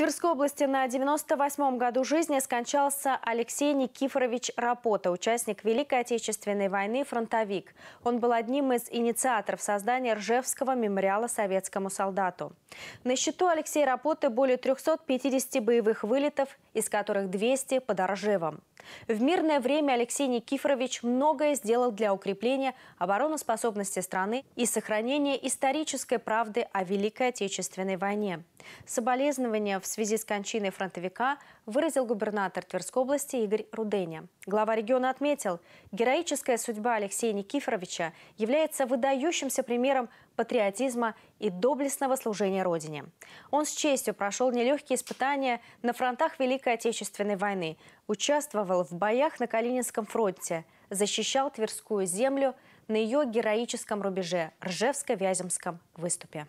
Тверской области на 98-м году жизни скончался Алексей Никифорович Рапота, участник Великой Отечественной войны, фронтовик. Он был одним из инициаторов создания Ржевского мемориала советскому солдату. На счету Алексея Рапоты более 350 боевых вылетов, из которых 200 под Ржевом. В мирное время Алексей Никифорович многое сделал для укрепления обороноспособности страны и сохранения исторической правды о Великой Отечественной войне. Соболезнования в связи с кончиной фронтовика выразил губернатор Тверской области Игорь Руденя. Глава региона отметил, героическая судьба Алексея Никифоровича является выдающимся примером патриотизма и доблестного служения Родине. Он с честью прошел нелегкие испытания на фронтах Великой Отечественной войны, участвовал в боях на Калининском фронте, защищал Тверскую землю на ее героическом рубеже – Ржевско-Вяземском выступе.